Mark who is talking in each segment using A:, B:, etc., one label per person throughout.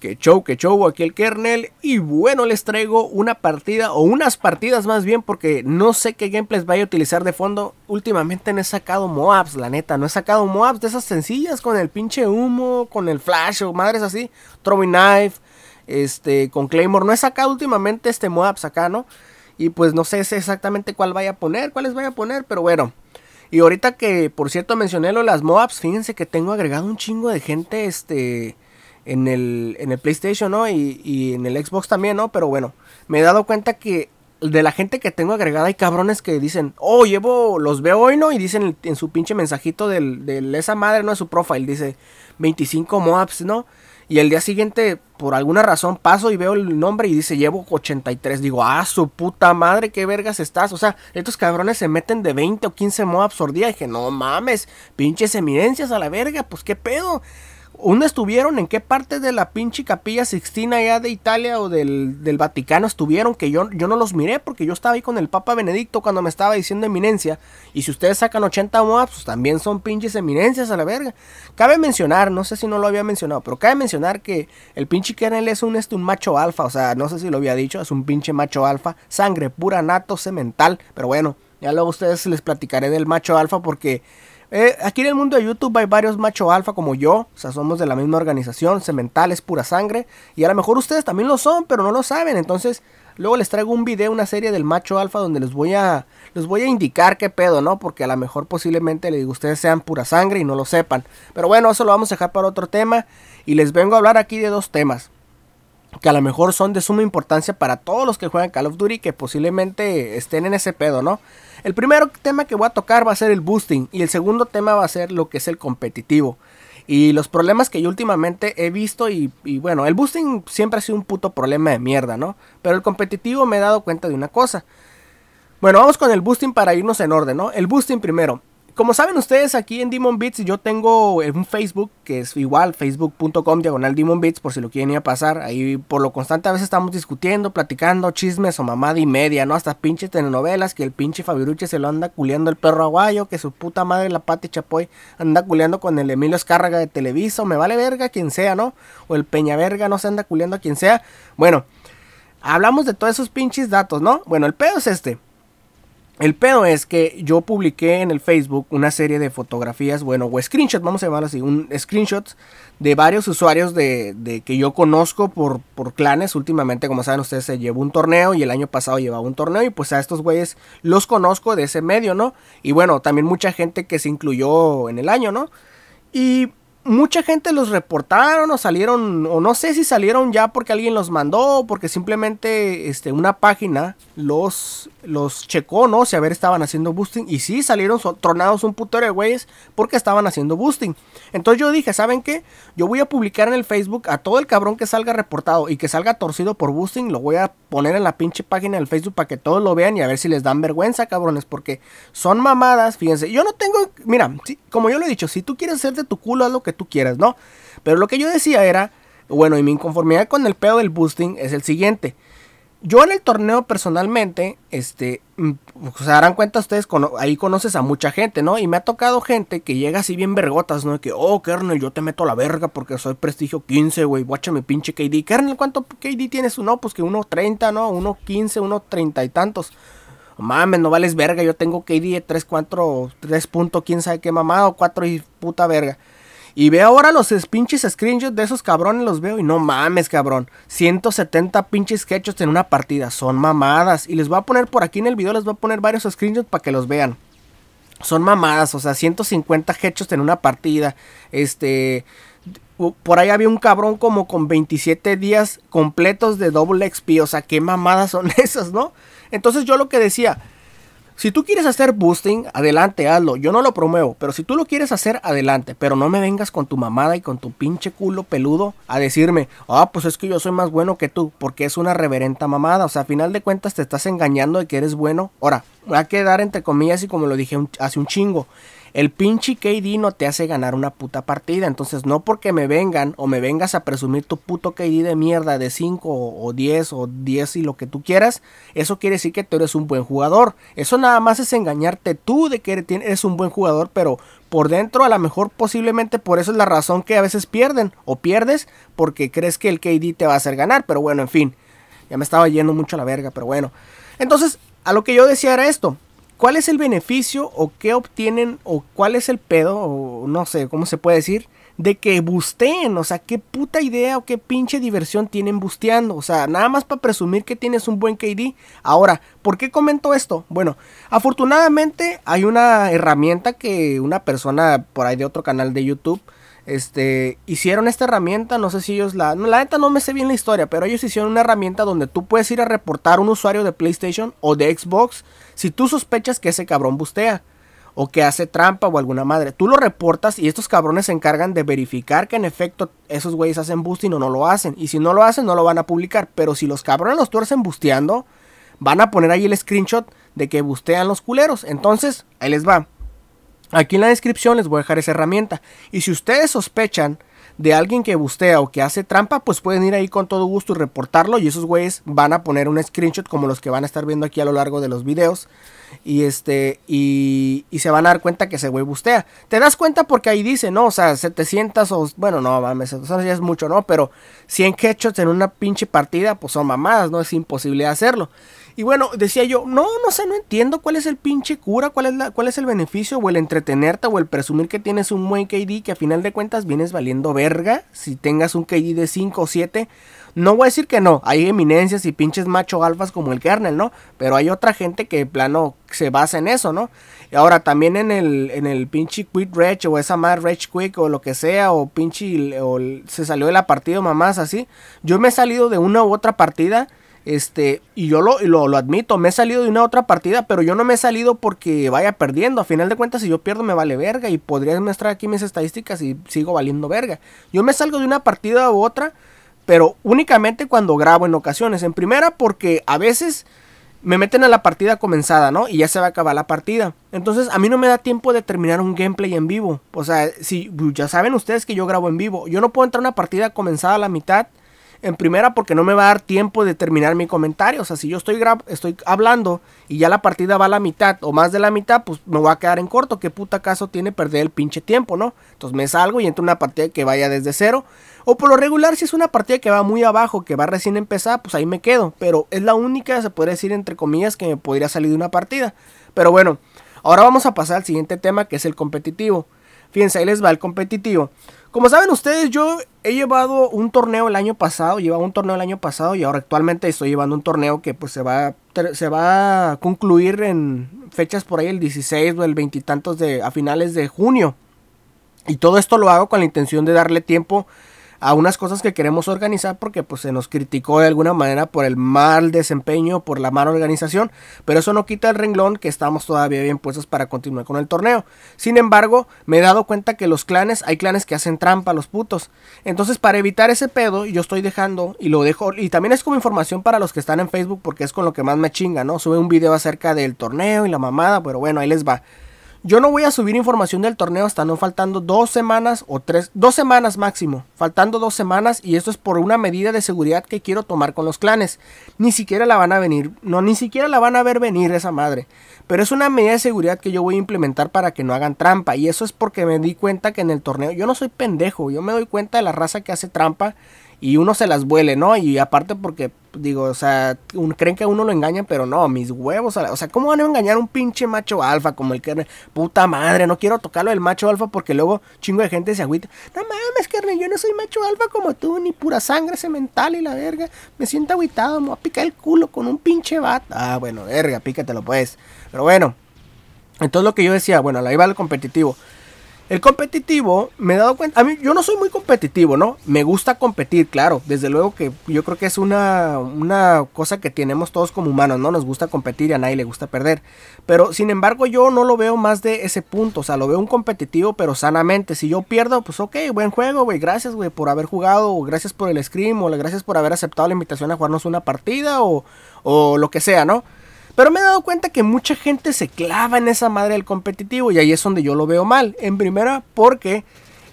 A: Que show, que show, aquí el kernel. Y bueno, les traigo una partida, o unas partidas más bien, porque no sé qué gameplays vaya a utilizar de fondo. Últimamente no he sacado Moabs, la neta. No he sacado Moabs de esas sencillas con el pinche humo, con el flash o madres así. Throwing knife. Este, con Claymore. No he sacado últimamente este moaps acá, ¿no? Y pues no sé, exactamente cuál vaya a poner, cuáles vaya a poner, pero bueno. Y ahorita que, por cierto, mencioné lo de las Moabs, fíjense que tengo agregado un chingo de gente, este, en el, en el PlayStation, ¿no? Y, y, en el Xbox también, ¿no? Pero bueno, me he dado cuenta que de la gente que tengo agregada hay cabrones que dicen, oh, llevo, los veo hoy, ¿no? Y dicen en su pinche mensajito de del esa madre, ¿no? De su profile, dice 25 Moabs, ¿no? Y el día siguiente, por alguna razón, paso y veo el nombre y dice, llevo 83. Digo, ah, su puta madre, qué vergas estás. O sea, estos cabrones se meten de 20 o 15 mobs por día. Y dije, no mames, pinches eminencias a la verga, pues qué pedo. ¿Dónde estuvieron? ¿En qué parte de la pinche capilla Sixtina allá de Italia o del, Vaticano estuvieron? Que yo, yo no los miré porque yo estaba ahí con el Papa Benedicto cuando me estaba diciendo eminencia. Y si ustedes sacan 80 moabs, pues también son pinches eminencias a la verga. Cabe mencionar, no sé si no lo había mencionado, pero cabe mencionar que el pinche Kernel es un, este, un macho alfa. O sea, no sé si lo había dicho, es un pinche macho alfa. Sangre pura, nato, semental. Pero bueno, ya luego a ustedes les platicaré del macho alfa porque eh, aquí en el mundo de YouTube hay varios macho alfa como yo, o sea, somos de la misma organización, sementales, pura sangre, y a lo mejor ustedes también lo son, pero no lo saben, entonces luego les traigo un video, una serie del macho alfa donde les voy a, les voy a indicar qué pedo, ¿no? Porque a lo mejor posiblemente les digo, ustedes sean pura sangre y no lo sepan, pero bueno, eso lo vamos a dejar para otro tema, y les vengo a hablar aquí de dos temas que a lo mejor son de suma importancia para todos los que juegan Call of Duty que posiblemente estén en ese pedo, ¿no? El primer tema que voy a tocar va a ser el boosting y el segundo tema va a ser lo que es el competitivo. Y los problemas que yo últimamente he visto y, y bueno, el boosting siempre ha sido un puto problema de mierda, ¿no? Pero el competitivo me he dado cuenta de una cosa. Bueno, vamos con el boosting para irnos en orden, ¿no? El boosting primero. Como saben ustedes, aquí en Demon Beats yo tengo un Facebook que es igual, facebook.com diagonal Demon Beats, por si lo quieren ir a pasar. Ahí por lo constante a veces estamos discutiendo, platicando, chismes o mamada y media, ¿no? Hasta pinches telenovelas, que el pinche Fabiruche se lo anda culeando el perro aguayo, que su puta madre la Pati Chapoy anda culeando con el Emilio Escárraga de Televisa, me vale verga quien sea, ¿no? O el Verga, no se anda culeando a quien sea. Bueno, hablamos de todos esos pinches datos, ¿no? Bueno, el pedo es este. El pedo es que yo publiqué en el Facebook una serie de fotografías, bueno, o screenshots, vamos a llamarlo así, un screenshot de varios usuarios de, que yo conozco por, por, clanes. Últimamente, como saben ustedes, se llevó un torneo y el año pasado llevaba un torneo y pues a estos güeyes los conozco de ese medio, ¿no? Y bueno, también mucha gente que se incluyó en el año, ¿no? Y mucha gente los reportaron o salieron, o no sé si salieron ya porque alguien los mandó, porque simplemente este, una página los, los checó, ¿no? Si a ver estaban haciendo boosting y sí salieron tronados un putero de güeyes porque estaban haciendo boosting. Entonces yo dije, ¿saben qué? Yo voy a publicar en el Facebook a todo el cabrón que salga reportado y que salga torcido por boosting, lo voy a poner en la pinche página del Facebook para que todos lo vean y a ver si les dan vergüenza, cabrones, porque son mamadas, fíjense. Yo no tengo, mira, como yo lo he dicho, si tú quieres ser de tu culo, haz lo que tú quieras, ¿no? Pero lo que yo decía era, bueno, y mi inconformidad con el pedo del boosting es el siguiente. Yo en el torneo personalmente, este, mm, se darán cuenta ustedes, ahí conoces a mucha gente, ¿no? Y me ha tocado gente que llega así bien vergotas, ¿no? que, oh, Kernel, yo te meto la verga porque soy prestigio 15, güey, guachame pinche KD. Kernel, ¿cuánto KD tienes? No, pues que 1.30, ¿no? uno treinta y tantos. Mames, no vales verga, yo tengo KD de 3, 4, 3 puntos, quién sabe qué mamado, 4 y puta verga. Y ve ahora los pinches screenshots de esos cabrones, los veo y no mames, cabrón. 170 pinches hechos en una partida, son mamadas. Y les voy a poner por aquí en el video, les voy a poner varios screenshots para que los vean son mamadas, o sea, 150 hechos en una partida. Este, por ahí había un cabrón como con 27 días completos de doble XP, o sea, qué mamadas son esas, ¿no? Entonces yo lo que decía, si tú quieres hacer boosting, adelante, hazlo. Yo no lo promuevo, pero si tú lo quieres hacer, adelante. Pero no me vengas con tu mamada y con tu pinche culo peludo a decirme, ah, pues es que yo soy más bueno que tú, porque es una reverenta mamada. O sea, a final de cuentas te estás engañando de que eres bueno. Ahora, va a quedar entre comillas y como lo dije hace un chingo. El pinche KD no te hace ganar una puta partida. Entonces, no porque me vengan o me vengas a presumir tu puto KD de mierda de 5 o 10 o 10 y lo que tú quieras, eso quiere decir que tú eres un buen jugador. Eso nada más es engañarte tú de que eres un buen jugador, pero por dentro a lo mejor posiblemente por eso es la razón que a veces pierden o pierdes porque crees que el KD te va a hacer ganar. Pero bueno, en fin, ya me estaba yendo mucho a la verga, pero bueno. Entonces, a lo que yo decía era esto. ¿Cuál es el beneficio o qué obtienen o cuál es el pedo o no sé cómo se puede decir de que busteen? O sea, qué puta idea o qué pinche diversión tienen busteando. O sea, nada más para presumir que tienes un buen KD. Ahora, ¿por qué comento esto? Bueno, afortunadamente hay una herramienta que una persona por ahí de otro canal de YouTube este, hicieron esta herramienta, no sé si ellos la... la neta no me sé bien la historia, pero ellos hicieron una herramienta donde tú puedes ir a reportar un usuario de PlayStation o de Xbox si tú sospechas que ese cabrón bustea o que hace trampa o alguna madre. Tú lo reportas y estos cabrones se encargan de verificar que en efecto esos güeyes hacen boosting o no lo hacen. Y si no lo hacen, no lo van a publicar. Pero si los cabrones los tuercen busteando, van a poner ahí el screenshot de que bustean los culeros. Entonces, ahí les va. Aquí en la descripción les voy a dejar esa herramienta. Y si ustedes sospechan de alguien que bustea o que hace trampa, pues pueden ir ahí con todo gusto y reportarlo. Y esos güeyes van a poner un screenshot como los que van a estar viendo aquí a lo largo de los videos. Y este, y, y se van a dar cuenta que ese güey bustea. Te das cuenta porque ahí dice, ¿no? O sea, 700 o, bueno, no mames, eso ya es mucho, ¿no? Pero 100 headshots en una pinche partida, pues son mamadas, ¿no? Es imposible hacerlo. Y bueno, decía yo, no, no sé, no entiendo cuál es el pinche cura, cuál es, la, cuál es el beneficio, o el entretenerte, o el presumir que tienes un buen KD, que a final de cuentas vienes valiendo verga, si tengas un KD de 5 o 7, no voy a decir que no, hay eminencias y pinches macho alfas como el kernel, ¿no? Pero hay otra gente que plano se basa en eso, ¿no? Y ahora también en el, en el pinche Quit Rage o esa más Rage Quick o lo que sea, o pinche o se salió de la partida mamás así. Yo me he salido de una u otra partida. Este, y yo lo, admito, me he salido de una u otra partida, pero yo no me he salido porque vaya perdiendo. A final de cuentas, si yo pierdo, me vale verga. Y podrías mostrar aquí mis estadísticas y sigo valiendo verga. Yo me salgo de una partida u otra pero únicamente cuando grabo en ocasiones. En primera porque a veces me meten a la partida comenzada, ¿no? Y ya se va a acabar la partida. Entonces a mí no me da tiempo de terminar un gameplay en vivo. O sea, si ya saben ustedes que yo grabo en vivo, yo no puedo entrar a una partida comenzada a la mitad en primera, porque no me va a dar tiempo de terminar mi comentario. O sea, si yo estoy, estoy hablando y ya la partida va a la mitad o más de la mitad, pues me va a quedar en corto. ¿Qué puta caso tiene perder el pinche tiempo, no? Entonces me salgo y entro una partida que vaya desde cero. O por lo regular, si es una partida que va muy abajo, que va recién empezada, pues ahí me quedo. Pero es la única, se podría decir, entre comillas, que me podría salir de una partida. Pero bueno, ahora vamos a pasar al siguiente tema que es el competitivo. Fíjense, ahí les va el competitivo. Como saben ustedes, yo he llevado un torneo el año pasado, llevaba un torneo el año pasado y ahora actualmente estoy llevando un torneo que pues se va, se va a concluir en fechas por ahí el 16 o el veintitantos de a finales de junio. Y todo esto lo hago con la intención de darle tiempo a unas cosas que queremos organizar porque pues, se nos criticó de alguna manera por el mal desempeño, por la mala organización, pero eso no quita el renglón que estamos todavía bien puestos para continuar con el torneo. Sin embargo, me he dado cuenta que los clanes, hay clanes que hacen trampa a los putos. Entonces, para evitar ese pedo, yo estoy dejando y lo dejo, y también es como información para los que están en Facebook porque es con lo que más me chinga, ¿no? Sube un video acerca del torneo y la mamada, pero bueno, ahí les va. Yo no voy a subir información del torneo hasta no faltando dos semanas o tres, dos semanas máximo, faltando dos semanas y esto es por una medida de seguridad que quiero tomar con los clanes. Ni siquiera la van a venir, no, ni siquiera la van a ver venir esa madre. Pero es una medida de seguridad que yo voy a implementar para que no hagan trampa y eso es porque me di cuenta que en el torneo, yo no soy pendejo, yo me doy cuenta de la raza que hace trampa y uno se las vuele, ¿no? Y aparte porque, digo, o sea, creen que a uno lo engañan, pero no, mis huevos, o sea, ¿cómo van a engañar a un pinche macho alfa como el que, puta madre, no quiero tocarlo del macho alfa porque luego chingo de gente se agüita, no mames, Kerner, yo no soy macho alfa como tú, ni pura sangre cemental y la verga, me siento agüitado, me voy a picar el culo con un pinche vato, ah, bueno, verga, pícatelo pues, pero bueno, entonces lo que yo decía, bueno, ahí va el competitivo, el competitivo, me he dado cuenta, a mí yo no soy muy competitivo, ¿no? Me gusta competir, claro, desde luego que yo creo que es una, una cosa que tenemos todos como humanos, ¿no? Nos gusta competir y a nadie le gusta perder. Pero sin embargo yo no lo veo más de ese punto, o sea, lo veo un competitivo pero sanamente. Si yo pierdo, pues ok, buen juego, güey, gracias, güey, por haber jugado, o gracias por el scream, o gracias por haber aceptado la invitación a jugarnos una partida, o, o lo que sea, ¿no? Pero me he dado cuenta que mucha gente se clava en esa madre del competitivo y ahí es donde yo lo veo mal. En primera, porque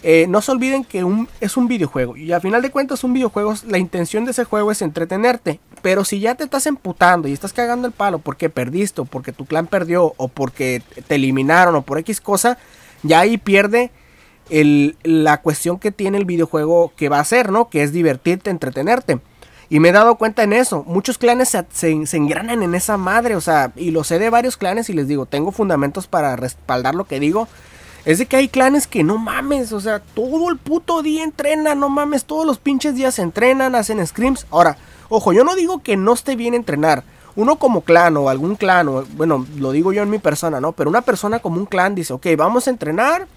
A: eh, no se olviden que es un videojuego y al final de cuentas un videojuego, la intención de ese juego es entretenerte. Pero si ya te estás emputando y estás cagando el palo porque perdiste o porque tu clan perdió o porque te eliminaron o por X cosa, ya ahí pierde la cuestión que tiene el videojuego que va a ser, ¿no? Que es divertirte, entretenerte. Y me he dado cuenta en eso. Muchos clanes se, engranan en esa madre. O sea, y lo sé de varios clanes y les digo, tengo fundamentos para respaldar lo que digo. Es de que hay clanes que no mames. O sea, todo el puto día entrenan, no mames. Todos los pinches días entrenan, hacen scrims. Ahora, ojo, yo no digo que no esté bien entrenar. Uno como clan o algún clan, bueno, lo digo yo en mi persona, ¿no? Pero una persona como un clan dice, ok, vamos a entrenar.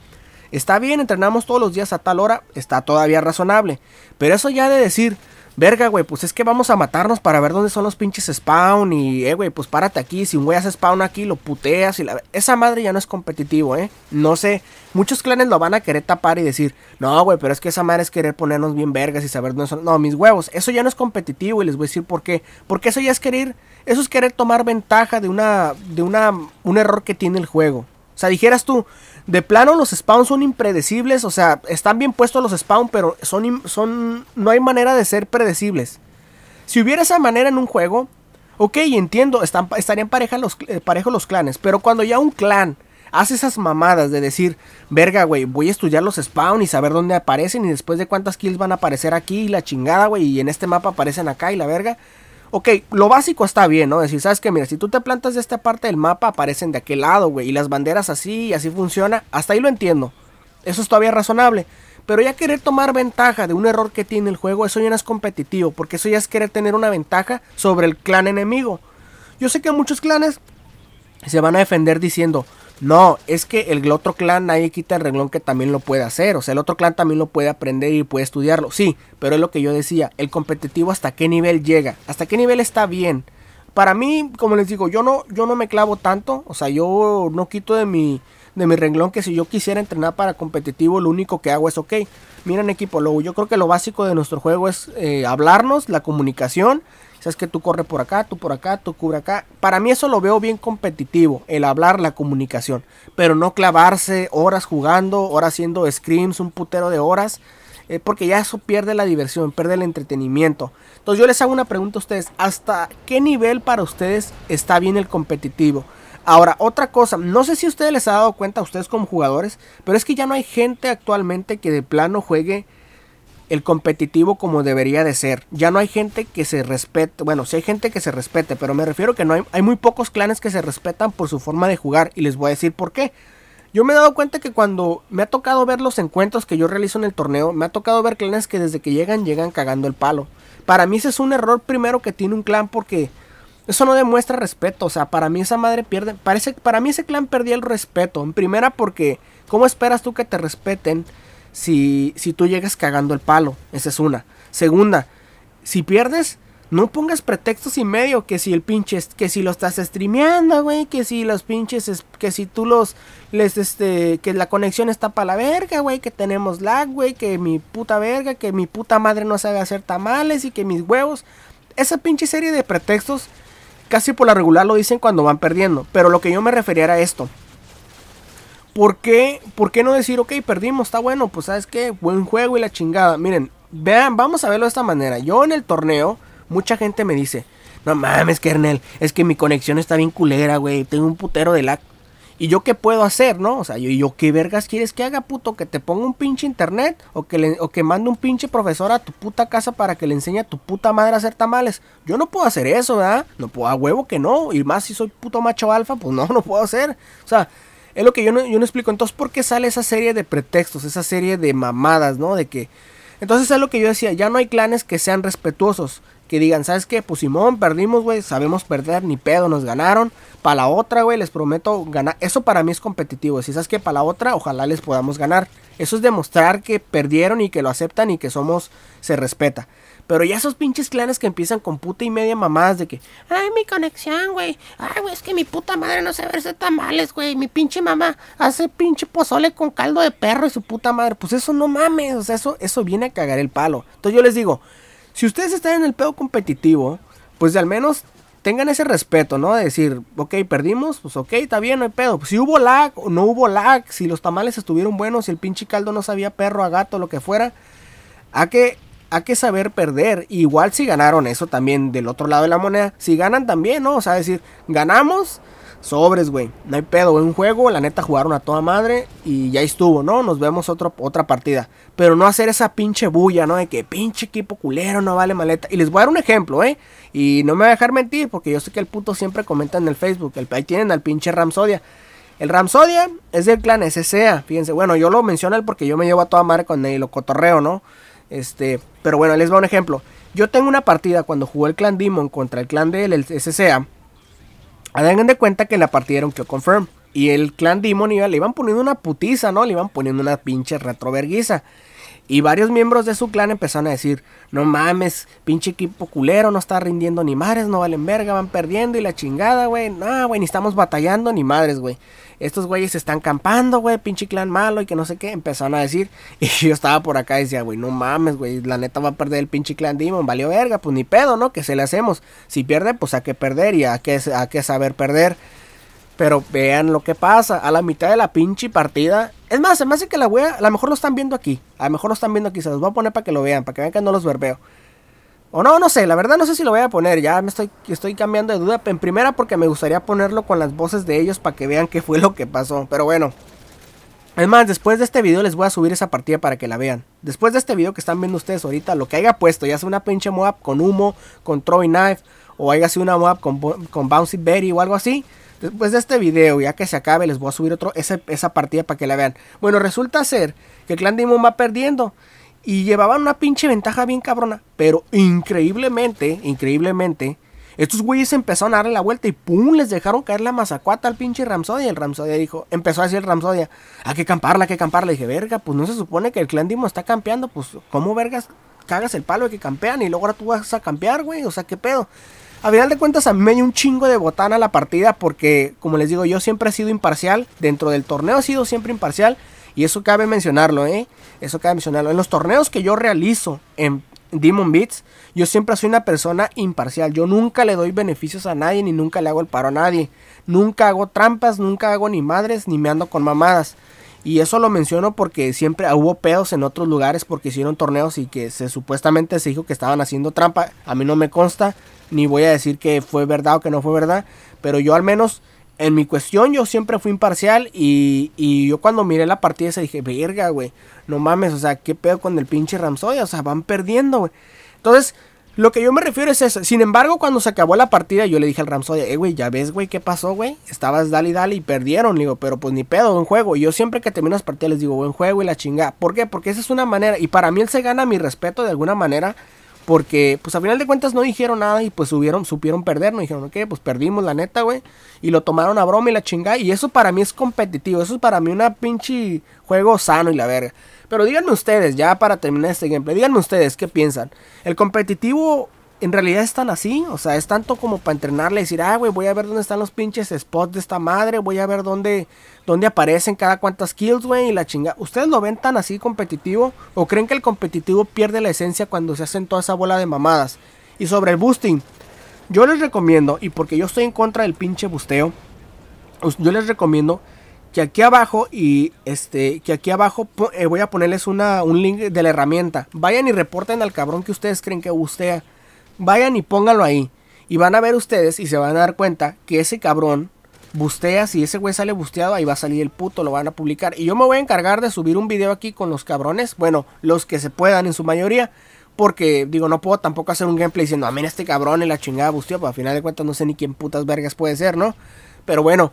A: Está bien, entrenamos todos los días a tal hora. Está todavía razonable. Pero eso ya de decir verga, güey, pues es que vamos a matarnos para ver dónde son los pinches spawn y, eh, güey, pues párate aquí, si un güey hace spawn aquí, lo puteas y la... Esa madre ya no es competitivo, eh. No sé, muchos clanes lo van a querer tapar y decir, no, güey, pero es que esa madre es querer ponernos bien vergas y saber dónde son... No, mis huevos, eso ya no es competitivo y les voy a decir por qué. Porque eso ya es querer, eso es querer tomar ventaja de una, de una, un error que tiene el juego. O sea, dijeras tú, de plano los spawns son impredecibles, o sea, están bien puestos los spawns, pero son, son, no hay manera de ser predecibles. Si hubiera esa manera en un juego, ok, entiendo, están, estarían eh, parejos los, los clanes, pero cuando ya un clan hace esas mamadas de decir, verga, güey, voy a estudiar los spawns y saber dónde aparecen y después de cuántas kills van a aparecer aquí y la chingada, güey, y en este mapa aparecen acá y la verga, ok, lo básico está bien, ¿no? Decir, sabes que, mira, si tú te plantas de esta parte del mapa, aparecen de aquel lado, güey, y las banderas así, y así funciona, hasta ahí lo entiendo. Eso es todavía razonable. Pero ya querer tomar ventaja de un error que tiene el juego, eso ya no es competitivo, porque eso ya es querer tener una ventaja sobre el clan enemigo. Yo sé que muchos clanes se van a defender diciendo, no, es que el otro clan nadie quita el reglón que también lo puede hacer. O sea, el otro clan también lo puede aprender y puede estudiarlo. Sí, pero es lo que yo decía. El competitivo hasta qué nivel llega. Hasta qué nivel está bien. Para mí, como les digo, yo no, yo no me clavo tanto. O sea, yo no quito de mi, de mi renglón que si yo quisiera entrenar para competitivo, lo único que hago es, ok, miren equipo Lobo, yo creo que lo básico de nuestro juego es eh, hablarnos, la comunicación, sabes que tú corres por acá, tú por acá, tú cubre acá. Para mí eso lo veo bien competitivo, el hablar, la comunicación, pero no clavarse horas jugando, horas haciendo screams, un putero de horas. Eh, porque ya eso pierde la diversión, pierde el entretenimiento. Entonces yo les hago una pregunta a ustedes, ¿hasta qué nivel para ustedes está bien el competitivo? Ahora, otra cosa, no sé si ustedes les ha dado cuenta, ustedes como jugadores, pero es que ya no hay gente actualmente que de plano juegue el competitivo como debería de ser. Ya no hay gente que se respete, bueno, sí hay gente que se respete, pero me refiero que no hay, hay muy pocos clanes que se respetan por su forma de jugar y les voy a decir por qué. Yo me he dado cuenta que cuando me ha tocado ver los encuentros que yo realizo en el torneo, me ha tocado ver clanes que desde que llegan llegan cagando el palo. Para mí ese es un error primero que tiene un clan porque eso no demuestra respeto. O sea, para mí esa madre pierde. Parece, para mí ese clan perdía el respeto. En primera, porque ¿cómo esperas tú que te respeten si, si tú llegas cagando el palo? Esa es una. Segunda, si pierdes, no pongas pretextos y medio que si el pinche, que si lo estás streameando, güey, que si los pinches, que si tú los, les, este, que la conexión está para la verga, güey, que tenemos lag, güey, que mi puta verga, que mi puta madre no sabe hacer tamales y que mis huevos. Esa pinche serie de pretextos Casi por la regular lo dicen cuando van perdiendo. Pero lo que yo me refería era esto. ¿Por qué, ¿Por qué no decir, ok, perdimos, está bueno? Pues sabes qué, buen juego y la chingada. Miren, vean, vamos a verlo de esta manera. Yo en el torneo, mucha gente me dice, no mames, Kernel, es que mi conexión está bien culera, güey. Tengo un putero de lag. ¿Y yo qué puedo hacer, no? O sea, yo, yo qué vergas quieres que haga, puto, que te ponga un pinche internet o que, le, que mande un pinche profesor a tu puta casa para que le enseñe a tu puta madre a hacer tamales. Yo no puedo hacer eso, ¿verdad? No puedo, a huevo que no. Y más si soy puto macho alfa, pues no, no puedo hacer. O sea, es lo que yo yo no explico. Entonces, ¿por qué sale esa serie de pretextos, esa serie de mamadas, no? De que entonces es lo que yo decía, ya no hay clanes que sean respetuosos, que digan, ¿sabes qué? Pues Simón, perdimos, güey, sabemos perder, ni pedo, nos ganaron. Para la otra, güey, les prometo ganar. Eso para mí es competitivo. Si sabes que para la otra, ojalá les podamos ganar. Eso es demostrar que perdieron y que lo aceptan y que somos, se respeta. Pero ya esos pinches clanes que empiezan con puta y media mamás de que, ay, mi conexión, güey. Ay, güey, es que mi puta madre no sabe verse tamales, güey. Mi pinche mamá hace pinche pozole con caldo de perro y su puta madre. Pues eso no mames, o sea, eso, eso viene a cagar el palo. Entonces yo les digo, si ustedes están en el pedo competitivo, pues al menos tengan ese respeto, ¿no? De decir, ok, perdimos, pues ok, está bien, no hay pedo. Pues si hubo lag o no hubo lag, si los tamales estuvieron buenos, si el pinche caldo no sabía perro, a gato, lo que fuera. A que hay que saber perder. Igual si ganaron eso también del otro lado de la moneda, si ganan también, ¿no? O sea, decir, ganamos, sobres, güey. No hay pedo, Un juego, la neta jugaron a toda madre y ya estuvo, ¿no? Nos vemos otra partida. Pero no hacer esa pinche bulla, ¿no? De que pinche equipo culero, no vale maleta. Y les voy a dar un ejemplo, ¿eh? Y no me voy a dejar mentir porque yo sé que el puto siempre comenta en el Facebook. El, ahí tienen al pinche Ramsodia. El Ramsodia es del clan SCA, fíjense. Bueno, yo lo menciono él porque yo me llevo a toda madre con él y cotorreo, ¿no? Este, pero bueno, les va un ejemplo. Yo tengo una partida cuando jugó el clan Demon contra el clan del SSA SCA. Hagan de cuenta que en la partida era un Kill Confirm. Y el clan Demon iba, le iban poniendo una putiza, ¿no? Le iban poniendo una pinche retroverguiza. Y varios miembros de su clan empezaron a decir, no mames, pinche equipo culero, no está rindiendo ni madres, no valen verga, van perdiendo y la chingada, güey. No, güey, ni estamos batallando ni madres, güey. Estos güeyes están campando, güey, pinche clan malo y que no sé qué, empezaron a decir. Y yo estaba por acá y decía, güey, no mames, güey, la neta va a perder el pinche clan Demon, valió verga, pues ni pedo, ¿no? Que se le hacemos. Si pierde, pues a qué perder y a qué, a qué saber perder. Pero vean lo que pasa. A la mitad de la pinche partida. Es más, se me hace que la wea. A lo mejor lo están viendo aquí. A lo mejor lo están viendo aquí. Se los voy a poner para que lo vean. Para que vean que no los verbeo. O no, no sé. La verdad no sé si lo voy a poner. Ya me estoy, estoy cambiando de duda. En primera porque me gustaría ponerlo con las voces de ellos. Para que vean qué fue lo que pasó. Pero bueno. Es más, después de este video les voy a subir esa partida para que la vean. Después de este video que están viendo ustedes ahorita. Lo que haya puesto. Ya sea una pinche moab con humo. Con Troy knife o haya sido una map con, Bouncy Berry o algo así. Después de este video, ya que se acabe, les voy a subir otro, esa, partida para que la vean. Bueno, resulta ser que el clan Demon va perdiendo. Y llevaban una pinche ventaja bien cabrona. Pero increíblemente, increíblemente, estos güeyes empezaron a darle la vuelta y pum, les dejaron caer la mazacuata al pinche Ramsodia. El Ramsodia dijo, empezó a decir el Ramsodia, hay que camparla, hay que camparla. dije, verga, pues no se supone que el clan dimon está campeando, pues ¿cómo vergas cagas el palo de que campean y luego ahora tú vas a campear, güey? O sea, ¿qué pedo? A final de cuentas, a mí me dio un chingo de botana la partida porque, como les digo, yo siempre he sido imparcial. Dentro del torneo he sido siempre imparcial. Y eso cabe mencionarlo, ¿eh? Eso cabe mencionarlo. En los torneos que yo realizo en Demon Beats, yo siempre soy una persona imparcial. Yo nunca le doy beneficios a nadie ni nunca le hago el paro a nadie. Nunca hago trampas, nunca hago ni madres, ni me ando con mamadas. Y eso lo menciono porque siempre hubo pedos en otros lugares porque hicieron torneos y que se supuestamente se dijo que estaban haciendo trampa. A mí no me consta, ni voy a decir que fue verdad o que no fue verdad, pero yo al menos en mi cuestión yo siempre fui imparcial y, yo cuando miré la partida se dije, verga, güey, no mames, o sea, qué pedo con el pinche Ramsoy, o sea, van perdiendo, güey. Entonces, lo que yo me refiero es eso. Sin embargo, cuando se acabó la partida, yo le dije al Ramsodia, eh, güey, ya ves, güey, ¿qué pasó, güey? Estabas dale y dale y perdieron. Le digo, pero pues ni pedo, buen juego. Y yo siempre que termino las partidas les digo, buen juego y la chingada. ¿Por qué? Porque esa es una manera. Y para mí él se gana mi respeto de alguna manera porque, pues a final de cuentas no dijeron nada y pues supieron perder, no dijeron, ok, pues perdimos la neta, güey. Y lo tomaron a broma y la chingada. Y eso para mí es competitivo, eso es para mí una pinche juego sano y la verga. Pero díganme ustedes, ya para terminar este gameplay, díganme ustedes qué piensan. ¿El competitivo en realidad están así, o sea, es tanto como para entrenarle, decir, ah, güey, voy a ver dónde están los pinches spots de esta madre, voy a ver dónde, dónde aparecen cada cuantas kills, güey, y la chinga. ¿Ustedes lo ven tan así competitivo? ¿O creen que el competitivo pierde la esencia cuando se hacen toda esa bola de mamadas? Y sobre el boosting, yo les recomiendo, y porque yo estoy en contra del pinche busteo, yo les recomiendo que aquí abajo y este que aquí abajo eh, voy a ponerles una, un link de la herramienta. Vayan y reporten al cabrón que ustedes creen que bustea Vayan y pónganlo ahí. Y van a ver ustedes y se van a dar cuenta que ese cabrón bustea. Si ese güey sale busteado, ahí va a salir el puto, lo van a publicar. Y yo me voy a encargar de subir un video aquí con los cabrones. Bueno, los que se puedan en su mayoría. Porque, digo, no puedo tampoco hacer un gameplay diciendo, ah, a este cabrón en la chingada busteó. Pero pues, al final de cuentas no sé ni quién putas vergas puede ser, ¿no? Pero bueno,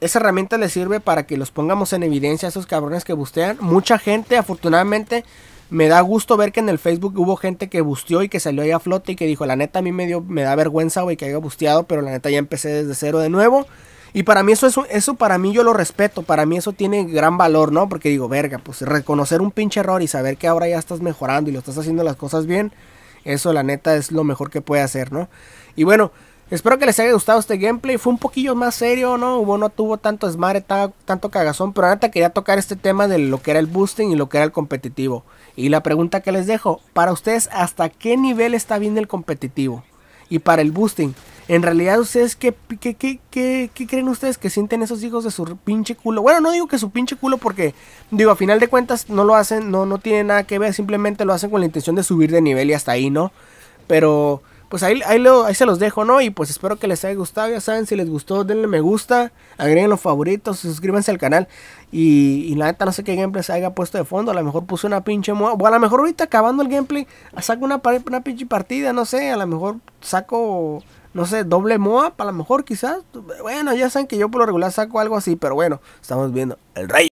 A: esa herramienta le sirve para que los pongamos en evidencia a esos cabrones que bustean. Mucha gente, afortunadamente me da gusto ver que en el Facebook hubo gente que busteó y que salió ahí a flote y que dijo, la neta a mí me, dio, me da vergüenza, güey, que haya busteado, pero la neta ya empecé desde cero de nuevo. Y para mí eso es eso para mí yo lo respeto, para mí eso tiene gran valor, ¿no? Porque digo, verga, pues reconocer un pinche error y saber que ahora ya estás mejorando y lo estás haciendo las cosas bien, eso la neta es lo mejor que puede hacer, ¿no? Y bueno, Espero que les haya gustado este gameplay. Fue un poquillo más serio, ¿no? Hubo, no tuvo tanto esmare, tanto cagazón. Pero ahorita quería tocar este tema de lo que era el boosting y lo que era el competitivo. Y la pregunta que les dejo, para ustedes, ¿hasta qué nivel está bien el competitivo? Y para el boosting, en realidad, ¿ustedes qué, qué, qué, qué creen ustedes que sienten esos hijos de su pinche culo? Bueno, no digo que su pinche culo porque, digo, a final de cuentas no lo hacen, no, no tiene nada que ver, simplemente lo hacen con la intención de subir de nivel y hasta ahí, ¿no? Pero pues ahí, ahí, lo, ahí se los dejo, ¿no? Y pues espero que les haya gustado. Ya saben, si les gustó, denle me gusta, agreguen los favoritos, suscríbanse al canal. Y, y la neta, no sé qué gameplay se haya puesto de fondo. A lo mejor puse una pinche. MOA. O a lo mejor ahorita acabando el gameplay, saco una, una pinche partida, no sé. A lo mejor saco, no sé, doble MOA, a lo mejor quizás. Bueno, ya saben que yo por lo regular saco algo así, pero bueno, estamos viendo el rey.